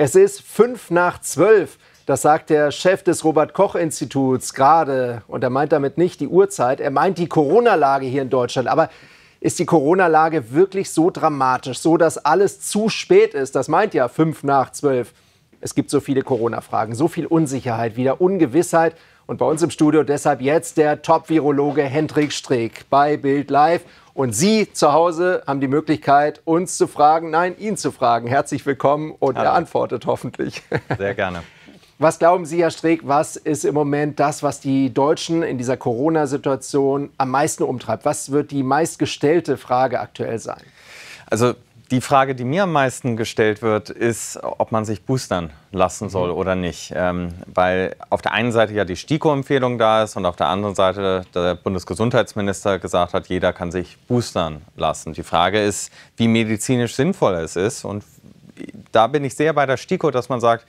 Es ist fünf nach zwölf. Das sagt der Chef des Robert-Koch-Instituts gerade. Und er meint damit nicht die Uhrzeit, er meint die Corona-Lage hier in Deutschland. Aber ist die Corona-Lage wirklich so dramatisch, so dass alles zu spät ist? Das meint ja fünf nach zwölf. Es gibt so viele Corona-Fragen, so viel Unsicherheit, wieder Ungewissheit. Und bei uns im Studio deshalb jetzt der Top-Virologe Hendrik Streeck bei Bild Live. Und Sie zu Hause haben die Möglichkeit, uns zu fragen, nein, ihn zu fragen. Herzlich willkommen und Hallo. er antwortet hoffentlich. Sehr gerne. Was glauben Sie, Herr Streeck, was ist im Moment das, was die Deutschen in dieser Corona-Situation am meisten umtreibt? Was wird die meistgestellte Frage aktuell sein? Also die Frage, die mir am meisten gestellt wird, ist, ob man sich boostern lassen mhm. soll oder nicht. Ähm, weil auf der einen Seite ja die STIKO-Empfehlung da ist und auf der anderen Seite der Bundesgesundheitsminister gesagt hat, jeder kann sich boostern lassen. Die Frage ist, wie medizinisch sinnvoll es ist. Und da bin ich sehr bei der STIKO, dass man sagt,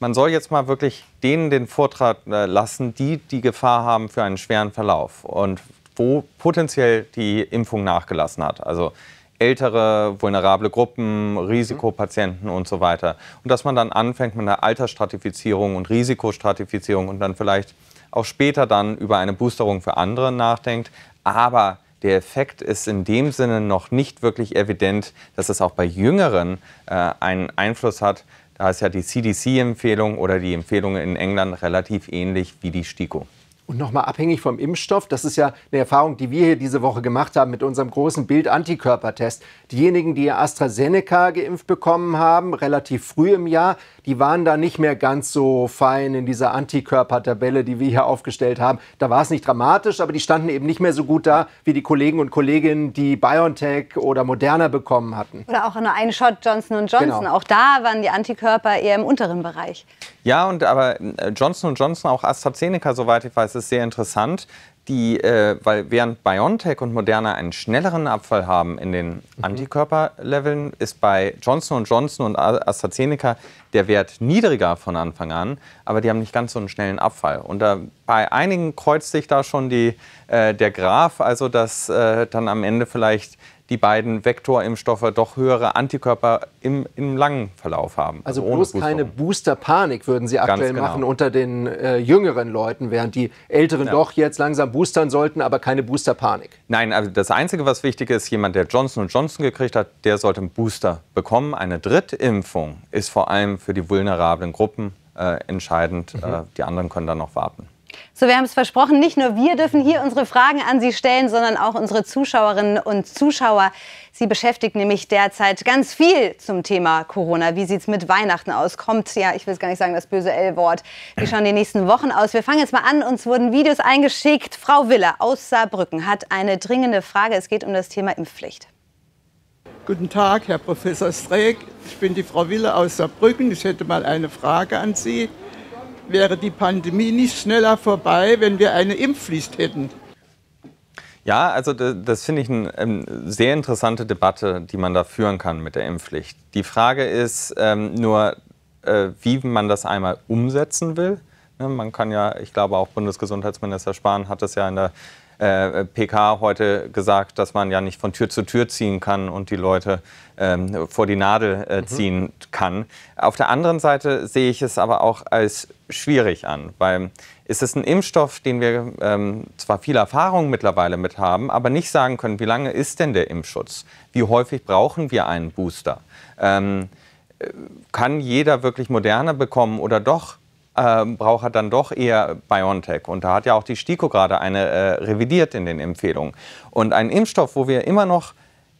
man soll jetzt mal wirklich denen den Vortrag äh, lassen, die die Gefahr haben für einen schweren Verlauf und wo potenziell die Impfung nachgelassen hat. Also ältere, vulnerable Gruppen, Risikopatienten und so weiter. Und dass man dann anfängt mit einer Altersstratifizierung und Risikostratifizierung und dann vielleicht auch später dann über eine Boosterung für andere nachdenkt. Aber der Effekt ist in dem Sinne noch nicht wirklich evident, dass es auch bei Jüngeren äh, einen Einfluss hat. Da ist ja die CDC-Empfehlung oder die Empfehlung in England relativ ähnlich wie die STIKO. Und nochmal abhängig vom Impfstoff, das ist ja eine Erfahrung, die wir hier diese Woche gemacht haben mit unserem großen Bild-Antikörpertest. Diejenigen, die AstraZeneca geimpft bekommen haben, relativ früh im Jahr, die waren da nicht mehr ganz so fein in dieser Antikörpertabelle, die wir hier aufgestellt haben. Da war es nicht dramatisch, aber die standen eben nicht mehr so gut da wie die Kollegen und Kolleginnen, die BioNTech oder Moderna bekommen hatten. Oder auch nur ein Shot Johnson Johnson. Genau. Auch da waren die Antikörper eher im unteren Bereich. Ja, und aber äh, Johnson Johnson, auch AstraZeneca, soweit ich weiß, ist sehr interessant. Die, äh, weil während BioNTech und Moderna einen schnelleren Abfall haben in den mhm. Antikörperleveln, ist bei Johnson Johnson und AstraZeneca der Wert niedriger von Anfang an, aber die haben nicht ganz so einen schnellen Abfall. Und da, äh, bei einigen kreuzt sich da schon die, äh, der Graph, also dass äh, dann am Ende vielleicht die beiden Vektorimpfstoffe doch höhere Antikörper im, im langen Verlauf haben. Also, also bloß keine Boosterpanik würden Sie aktuell genau. machen unter den äh, jüngeren Leuten, während die Älteren ja. doch jetzt langsam boostern sollten, aber keine Boosterpanik. Nein, also das Einzige, was wichtig ist, jemand, der Johnson Johnson gekriegt hat, der sollte einen Booster bekommen. Eine Drittimpfung ist vor allem für die vulnerablen Gruppen äh, entscheidend. Mhm. Äh, die anderen können dann noch warten. So, wir haben es versprochen, nicht nur wir dürfen hier unsere Fragen an Sie stellen, sondern auch unsere Zuschauerinnen und Zuschauer. Sie beschäftigt nämlich derzeit ganz viel zum Thema Corona. Wie sieht es mit Weihnachten aus? Kommt, ja, ich will es gar nicht sagen, das böse L-Wort. Wie schauen die nächsten Wochen aus? Wir fangen jetzt mal an. Uns wurden Videos eingeschickt. Frau Wille aus Saarbrücken hat eine dringende Frage. Es geht um das Thema Impfpflicht. Guten Tag, Herr Professor Streeck. Ich bin die Frau Wille aus Saarbrücken. Ich hätte mal eine Frage an Sie wäre die Pandemie nicht schneller vorbei, wenn wir eine Impfpflicht hätten. Ja, also das, das finde ich eine ähm, sehr interessante Debatte, die man da führen kann mit der Impfpflicht. Die Frage ist ähm, nur, äh, wie man das einmal umsetzen will. Ne, man kann ja, ich glaube auch Bundesgesundheitsminister Spahn hat das ja in der äh, PK heute gesagt, dass man ja nicht von Tür zu Tür ziehen kann und die Leute ähm, vor die Nadel äh, mhm. ziehen mhm. kann. Auf der anderen Seite sehe ich es aber auch als schwierig an, weil es ist ein Impfstoff, den wir ähm, zwar viel Erfahrung mittlerweile mit haben, aber nicht sagen können, wie lange ist denn der Impfschutz? Wie häufig brauchen wir einen Booster? Ähm, äh, kann jeder wirklich Moderna bekommen oder doch ähm, braucht er dann doch eher BioNTech. Und da hat ja auch die STIKO gerade eine äh, revidiert in den Empfehlungen. Und ein Impfstoff, wo wir immer noch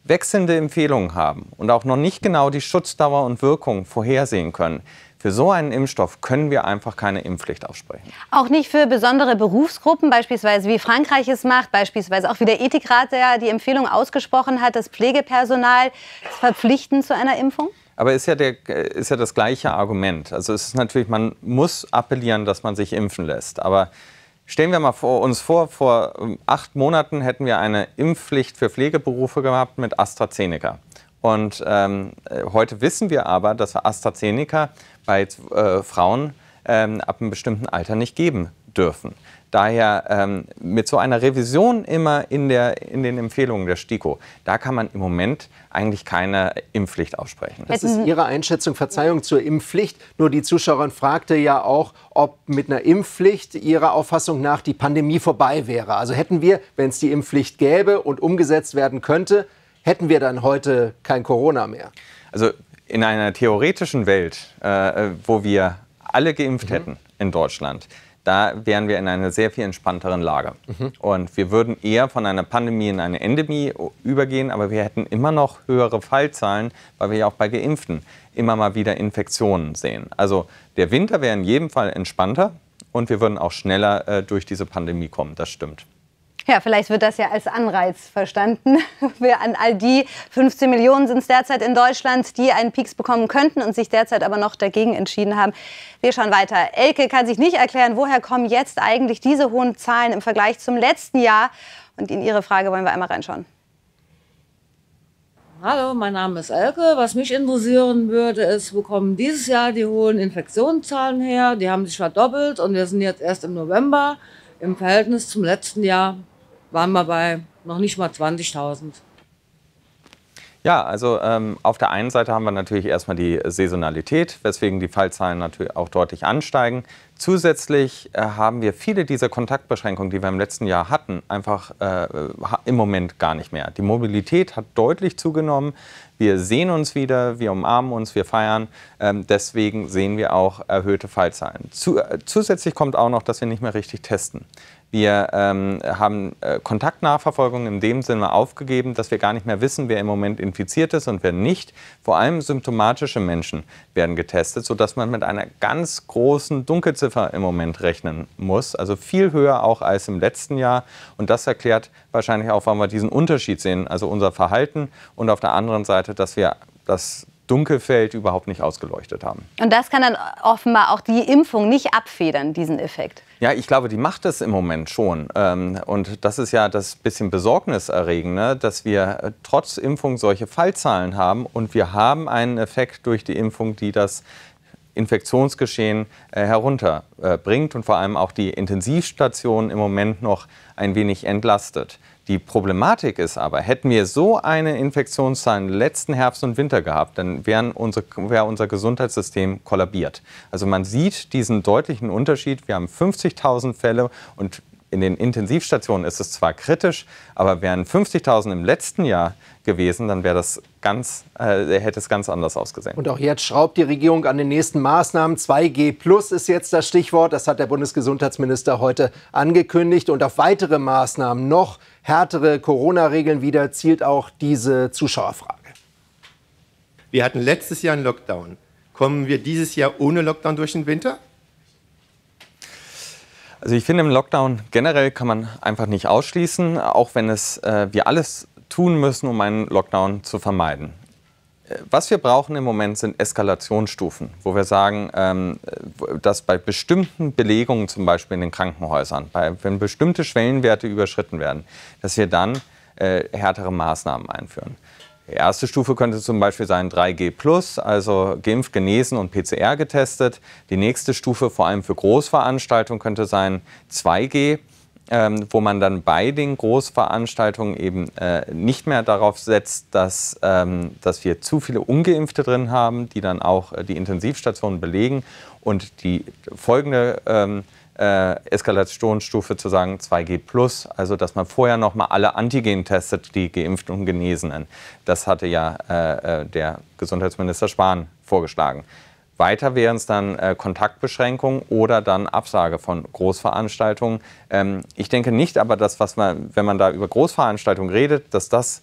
wechselnde Empfehlungen haben und auch noch nicht genau die Schutzdauer und Wirkung vorhersehen können, für so einen Impfstoff können wir einfach keine Impfpflicht aussprechen. Auch nicht für besondere Berufsgruppen, beispielsweise wie Frankreich es macht, beispielsweise auch wie der Ethikrat, der die Empfehlung ausgesprochen hat, das Pflegepersonal verpflichten zu einer Impfung? Aber ist ja, der, äh, ist ja das gleiche Argument. Also es ist natürlich, man muss appellieren, dass man sich impfen lässt. Aber stellen wir mal vor, uns vor, vor ähm, acht Monaten hätten wir eine Impfpflicht für Pflegeberufe gehabt mit AstraZeneca. Und ähm, äh, heute wissen wir aber, dass wir AstraZeneca bei äh, Frauen ähm, ab einem bestimmten Alter nicht geben dürfen. Daher ähm, mit so einer Revision immer in, der, in den Empfehlungen der STIKO, da kann man im Moment eigentlich keine Impfpflicht aussprechen. Das ist Ihre Einschätzung, Verzeihung zur Impfpflicht. Nur die Zuschauerin fragte ja auch, ob mit einer Impfpflicht Ihrer Auffassung nach die Pandemie vorbei wäre. Also hätten wir, wenn es die Impfpflicht gäbe und umgesetzt werden könnte, hätten wir dann heute kein Corona mehr. Also in einer theoretischen Welt, äh, wo wir alle geimpft mhm. hätten in Deutschland, da wären wir in einer sehr viel entspannteren Lage. Mhm. Und wir würden eher von einer Pandemie in eine Endemie übergehen, aber wir hätten immer noch höhere Fallzahlen, weil wir ja auch bei Geimpften immer mal wieder Infektionen sehen. Also der Winter wäre in jedem Fall entspannter und wir würden auch schneller äh, durch diese Pandemie kommen, das stimmt. Ja, vielleicht wird das ja als Anreiz verstanden. Wir an all die 15 Millionen sind es derzeit in Deutschland, die einen Pieks bekommen könnten und sich derzeit aber noch dagegen entschieden haben. Wir schauen weiter. Elke kann sich nicht erklären, woher kommen jetzt eigentlich diese hohen Zahlen im Vergleich zum letzten Jahr. Und in Ihre Frage wollen wir einmal reinschauen. Hallo, mein Name ist Elke. Was mich interessieren würde, ist, wo kommen dieses Jahr die hohen Infektionszahlen her? Die haben sich verdoppelt und wir sind jetzt erst im November im Verhältnis zum letzten Jahr waren wir bei noch nicht mal 20.000. Ja, also ähm, auf der einen Seite haben wir natürlich erstmal die Saisonalität, weswegen die Fallzahlen natürlich auch deutlich ansteigen. Zusätzlich äh, haben wir viele dieser Kontaktbeschränkungen, die wir im letzten Jahr hatten, einfach äh, im Moment gar nicht mehr. Die Mobilität hat deutlich zugenommen. Wir sehen uns wieder, wir umarmen uns, wir feiern. Ähm, deswegen sehen wir auch erhöhte Fallzahlen. Zu, äh, zusätzlich kommt auch noch, dass wir nicht mehr richtig testen. Wir ähm, haben äh, Kontaktnachverfolgung in dem Sinne aufgegeben, dass wir gar nicht mehr wissen, wer im Moment infiziert ist und wer nicht. Vor allem symptomatische Menschen werden getestet, sodass man mit einer ganz großen Dunkelziffer im Moment rechnen muss. Also viel höher auch als im letzten Jahr. Und das erklärt wahrscheinlich auch, warum wir diesen Unterschied sehen, also unser Verhalten und auf der anderen Seite, dass wir das Dunkelfeld überhaupt nicht ausgeleuchtet haben. Und das kann dann offenbar auch die Impfung nicht abfedern, diesen Effekt. Ja, ich glaube, die macht es im Moment schon. Ähm, und das ist ja das bisschen Besorgniserregende, dass wir äh, trotz Impfung solche Fallzahlen haben und wir haben einen Effekt durch die Impfung, die das Infektionsgeschehen äh, herunterbringt äh, und vor allem auch die Intensivstationen im Moment noch ein wenig entlastet. Die Problematik ist aber, hätten wir so eine Infektionszahl im letzten Herbst und Winter gehabt, dann wären unsere, wäre unser Gesundheitssystem kollabiert. Also man sieht diesen deutlichen Unterschied. Wir haben 50.000 Fälle und in den Intensivstationen ist es zwar kritisch, aber wären 50.000 im letzten Jahr gewesen, dann wäre das ganz, äh, hätte es ganz anders ausgesehen. Und auch jetzt schraubt die Regierung an den nächsten Maßnahmen. 2G Plus ist jetzt das Stichwort. Das hat der Bundesgesundheitsminister heute angekündigt. Und auf weitere Maßnahmen noch härtere Corona-Regeln wieder zielt auch diese Zuschauerfrage. Wir hatten letztes Jahr einen Lockdown. Kommen wir dieses Jahr ohne Lockdown durch den Winter? Also ich finde, im Lockdown generell kann man einfach nicht ausschließen, auch wenn es äh, wir alles tun müssen, um einen Lockdown zu vermeiden was wir brauchen im Moment sind Eskalationsstufen, wo wir sagen, ähm, dass bei bestimmten Belegungen, zum Beispiel in den Krankenhäusern, wenn bestimmte Schwellenwerte überschritten werden, dass wir dann äh, härtere Maßnahmen einführen. Die erste Stufe könnte zum Beispiel sein 3G, also geimpft, genesen und PCR getestet. Die nächste Stufe, vor allem für Großveranstaltungen, könnte sein 2G, ähm, wo man dann bei den Großveranstaltungen eben äh, nicht mehr darauf setzt, dass, ähm, dass wir zu viele Ungeimpfte drin haben, die dann auch äh, die Intensivstationen belegen und die folgende ähm, äh, Eskalationsstufe zu sagen 2G plus, also dass man vorher noch mal alle Antigen testet, die Geimpften und Genesenen. Das hatte ja äh, äh der Gesundheitsminister Spahn vorgeschlagen. Weiter wären es dann äh, Kontaktbeschränkungen oder dann Absage von Großveranstaltungen. Ähm, ich denke nicht aber, dass, was man, wenn man da über Großveranstaltungen redet, dass das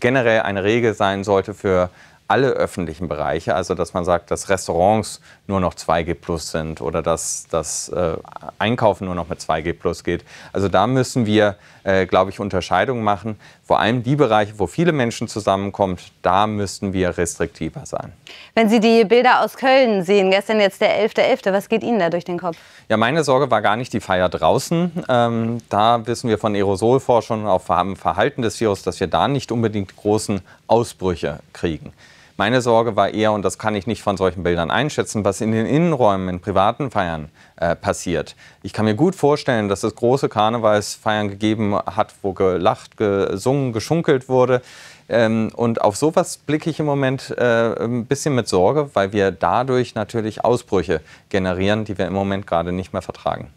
generell eine Regel sein sollte für alle öffentlichen Bereiche, also dass man sagt, dass Restaurants nur noch 2G plus sind oder dass das äh, Einkaufen nur noch mit 2G plus geht. Also da müssen wir, äh, glaube ich, Unterscheidungen machen. Vor allem die Bereiche, wo viele Menschen zusammenkommen, da müssten wir restriktiver sein. Wenn Sie die Bilder aus Köln sehen, gestern jetzt der 11.11., .11., was geht Ihnen da durch den Kopf? Ja, meine Sorge war gar nicht die Feier draußen. Ähm, da wissen wir von Aerosolforschung auf Verhalten des Virus, dass wir da nicht unbedingt großen Ausbrüche kriegen. Meine Sorge war eher, und das kann ich nicht von solchen Bildern einschätzen, was in den Innenräumen, in privaten Feiern äh, passiert. Ich kann mir gut vorstellen, dass es große Karnevalsfeiern gegeben hat, wo gelacht, gesungen, geschunkelt wurde. Ähm, und auf sowas blicke ich im Moment äh, ein bisschen mit Sorge, weil wir dadurch natürlich Ausbrüche generieren, die wir im Moment gerade nicht mehr vertragen.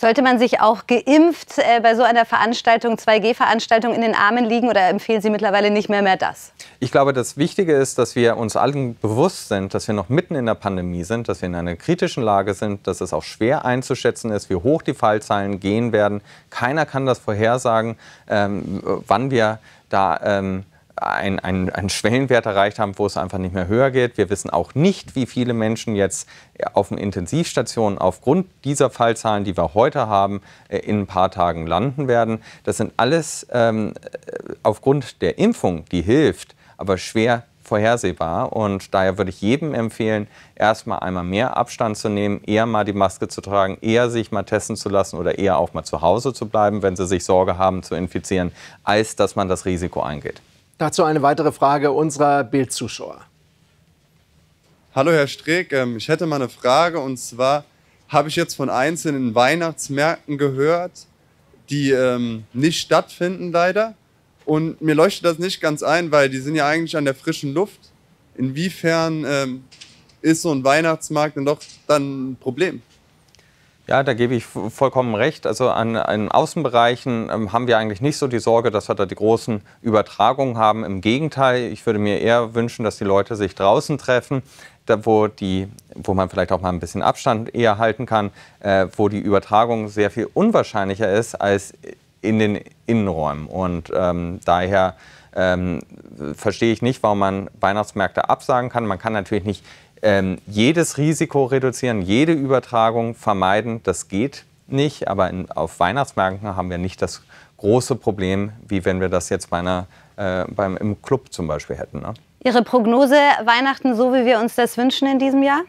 Sollte man sich auch geimpft äh, bei so einer Veranstaltung, 2G-Veranstaltung in den Armen liegen oder empfehlen Sie mittlerweile nicht mehr mehr das? Ich glaube, das Wichtige ist, dass wir uns allen bewusst sind, dass wir noch mitten in der Pandemie sind, dass wir in einer kritischen Lage sind, dass es auch schwer einzuschätzen ist, wie hoch die Fallzahlen gehen werden. Keiner kann das vorhersagen, ähm, wann wir da ähm, einen ein Schwellenwert erreicht haben, wo es einfach nicht mehr höher geht. Wir wissen auch nicht, wie viele Menschen jetzt auf den Intensivstationen aufgrund dieser Fallzahlen, die wir heute haben, äh, in ein paar Tagen landen werden. Das sind alles ähm, äh, aufgrund der Impfung, die hilft, aber schwer vorhersehbar. Und daher würde ich jedem empfehlen, erstmal einmal mehr Abstand zu nehmen, eher mal die Maske zu tragen, eher sich mal testen zu lassen oder eher auch mal zu Hause zu bleiben, wenn sie sich Sorge haben zu infizieren, als dass man das Risiko eingeht. Dazu eine weitere Frage unserer Bildzuschauer. Hallo Herr Streeck, ähm, ich hätte mal eine Frage und zwar habe ich jetzt von einzelnen Weihnachtsmärkten gehört, die ähm, nicht stattfinden leider. Und mir leuchtet das nicht ganz ein, weil die sind ja eigentlich an der frischen Luft. Inwiefern ähm, ist so ein Weihnachtsmarkt denn doch dann ein Problem? Ja, da gebe ich vollkommen recht. Also an, an Außenbereichen ähm, haben wir eigentlich nicht so die Sorge, dass wir da die großen Übertragungen haben. Im Gegenteil, ich würde mir eher wünschen, dass die Leute sich draußen treffen, da, wo, die, wo man vielleicht auch mal ein bisschen Abstand eher halten kann, äh, wo die Übertragung sehr viel unwahrscheinlicher ist als in den Innenräumen. Und ähm, daher ähm, verstehe ich nicht, warum man Weihnachtsmärkte absagen kann. Man kann natürlich nicht ähm, jedes Risiko reduzieren, jede Übertragung vermeiden, das geht nicht. Aber in, auf Weihnachtsmärkten haben wir nicht das große Problem, wie wenn wir das jetzt bei einer, äh, beim, im Club zum Beispiel hätten. Ne? Ihre Prognose Weihnachten so, wie wir uns das wünschen in diesem Jahr?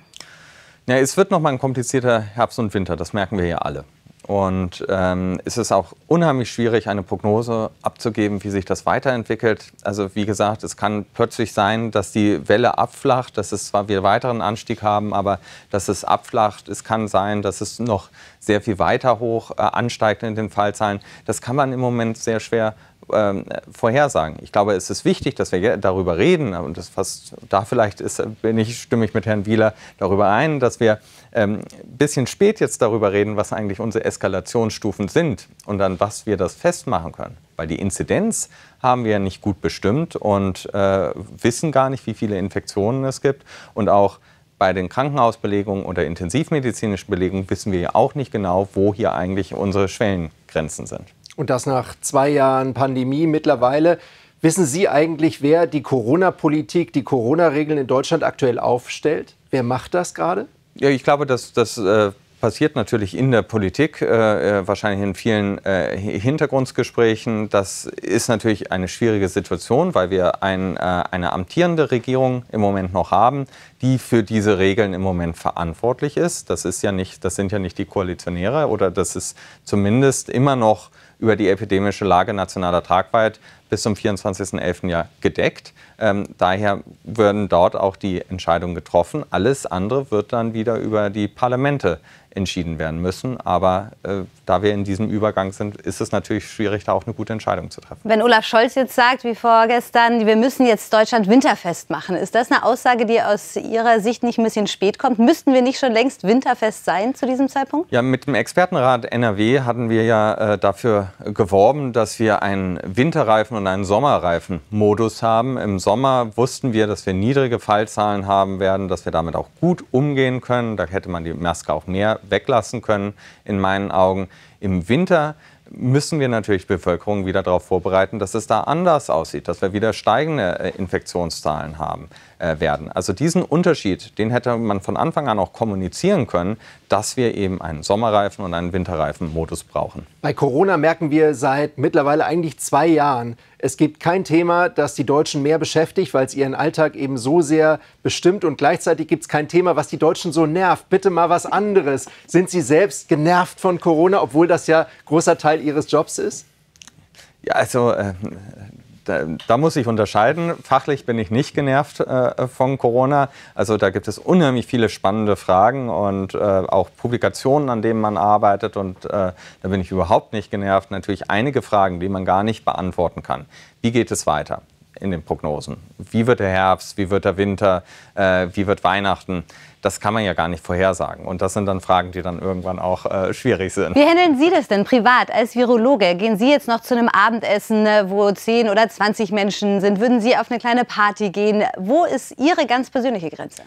Ja, es wird noch mal ein komplizierter Herbst und Winter, das merken wir ja alle. Und ähm, es ist auch unheimlich schwierig, eine Prognose abzugeben, wie sich das weiterentwickelt. Also wie gesagt, es kann plötzlich sein, dass die Welle abflacht, dass es zwar wir weiteren Anstieg haben, aber dass es abflacht. Es kann sein, dass es noch sehr viel weiter hoch äh, ansteigt in den Fallzahlen. Das kann man im Moment sehr schwer ähm, vorhersagen. Ich glaube, es ist wichtig, dass wir darüber reden, und das fast, da vielleicht ist, bin ich, stimme ich mit Herrn Wieler darüber ein, dass wir ein ähm, bisschen spät jetzt darüber reden, was eigentlich unsere Eskalationsstufen sind und an was wir das festmachen können. Weil die Inzidenz haben wir nicht gut bestimmt und äh, wissen gar nicht, wie viele Infektionen es gibt und auch bei den Krankenhausbelegungen oder intensivmedizinischen Belegungen wissen wir ja auch nicht genau, wo hier eigentlich unsere Schwellengrenzen sind. Und das nach zwei Jahren Pandemie mittlerweile. Wissen Sie eigentlich, wer die Corona-Politik, die Corona-Regeln in Deutschland aktuell aufstellt? Wer macht das gerade? Ja, ich glaube, dass das. Äh passiert natürlich in der Politik, äh, äh wahrscheinlich in vielen äh, Hintergrundsgesprächen. Das ist natürlich eine schwierige Situation, weil wir ein, äh, eine amtierende Regierung im Moment noch haben, die für diese Regeln im Moment verantwortlich ist. Das, ist ja nicht, das sind ja nicht die Koalitionäre oder das ist zumindest immer noch über die epidemische Lage nationaler Tragweite bis zum 24.11. ja gedeckt. Ähm, daher werden dort auch die Entscheidungen getroffen. Alles andere wird dann wieder über die Parlamente entschieden werden müssen. Aber äh, da wir in diesem Übergang sind, ist es natürlich schwierig, da auch eine gute Entscheidung zu treffen. Wenn Olaf Scholz jetzt sagt, wie vorgestern, wir müssen jetzt Deutschland winterfest machen, ist das eine Aussage, die aus Ihrer Sicht nicht ein bisschen spät kommt? Müssten wir nicht schon längst winterfest sein zu diesem Zeitpunkt? Ja, mit dem Expertenrat NRW hatten wir ja äh, dafür geworben, dass wir einen Winterreifen und einen Sommerreifen-Modus haben. Im Sommer wussten wir, dass wir niedrige Fallzahlen haben werden, dass wir damit auch gut umgehen können. Da hätte man die Maske auch mehr weglassen können, in meinen Augen. Im Winter müssen wir natürlich Bevölkerung wieder darauf vorbereiten, dass es da anders aussieht, dass wir wieder steigende äh, Infektionszahlen haben. Äh, werden. Also diesen Unterschied, den hätte man von Anfang an auch kommunizieren können, dass wir eben einen Sommerreifen und einen Winterreifen-Modus brauchen. Bei Corona merken wir seit mittlerweile eigentlich zwei Jahren, es gibt kein Thema, das die Deutschen mehr beschäftigt, weil es ihren Alltag eben so sehr bestimmt. Und gleichzeitig gibt es kein Thema, was die Deutschen so nervt. Bitte mal was anderes. Sind Sie selbst genervt von Corona, obwohl das ja großer Teil Ihres Jobs ist? Ja, also äh, da, da, muss ich unterscheiden. Fachlich bin ich nicht genervt äh, von Corona. Also da gibt es unheimlich viele spannende Fragen und äh, auch Publikationen, an denen man arbeitet. Und äh, da bin ich überhaupt nicht genervt. Natürlich einige Fragen, die man gar nicht beantworten kann. Wie geht es weiter in den Prognosen? Wie wird der Herbst? Wie wird der Winter? Äh, wie wird Weihnachten? das kann man ja gar nicht vorhersagen. Und das sind dann Fragen, die dann irgendwann auch äh, schwierig sind. Wie handeln Sie das denn privat als Virologe? Gehen Sie jetzt noch zu einem Abendessen, äh, wo 10 oder 20 Menschen sind? Würden Sie auf eine kleine Party gehen? Wo ist Ihre ganz persönliche Grenze?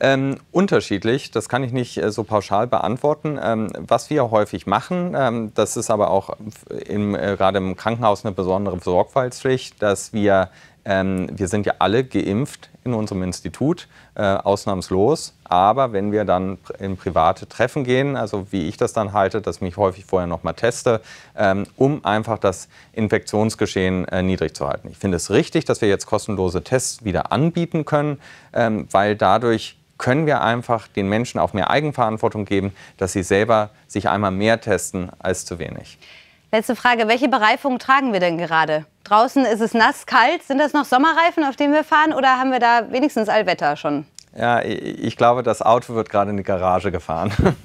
Ähm, unterschiedlich, das kann ich nicht äh, so pauschal beantworten. Ähm, was wir häufig machen, ähm, das ist aber auch äh, äh gerade im Krankenhaus eine besondere Sorgfaltspflicht, dass wir ähm, wir sind ja alle geimpft in unserem Institut, äh, ausnahmslos. Aber wenn wir dann in private Treffen gehen, also wie ich das dann halte, dass ich mich häufig vorher nochmal teste, ähm, um einfach das Infektionsgeschehen äh, niedrig zu halten. Ich finde es richtig, dass wir jetzt kostenlose Tests wieder anbieten können, ähm, weil dadurch können wir einfach den Menschen auch mehr Eigenverantwortung geben, dass sie selber sich einmal mehr testen als zu wenig. Letzte Frage, welche Bereifung tragen wir denn gerade? Draußen ist es nass, kalt. Sind das noch Sommerreifen, auf denen wir fahren oder haben wir da wenigstens Allwetter schon? Ja, ich glaube, das Auto wird gerade in die Garage gefahren.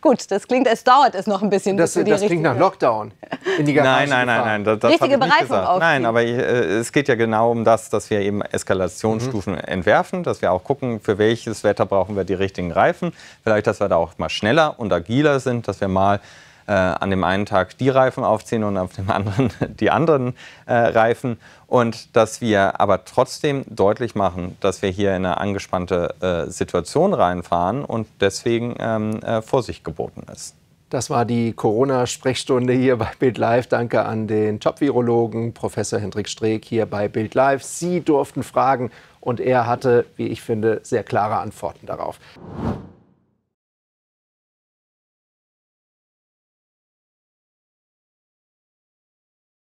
Gut, das klingt, es dauert es noch ein bisschen. Das, das klingt nach Lockdown. In die Garage nein, nein, nein, nein. Das, das Richtige Bereifung auf. Nein, aber ich, äh, es geht ja genau um das, dass wir eben Eskalationsstufen mhm. entwerfen, dass wir auch gucken, für welches Wetter brauchen wir die richtigen Reifen. Vielleicht, dass wir da auch mal schneller und agiler sind, dass wir mal äh, an dem einen Tag die Reifen aufziehen und auf dem anderen die anderen äh, Reifen. Und dass wir aber trotzdem deutlich machen, dass wir hier in eine angespannte äh, Situation reinfahren und deswegen ähm, äh, Vorsicht geboten ist. Das war die Corona-Sprechstunde hier bei Bild Live. Danke an den Top-Virologen Professor Hendrik Streeck hier bei Bild Live. Sie durften fragen und er hatte, wie ich finde, sehr klare Antworten darauf.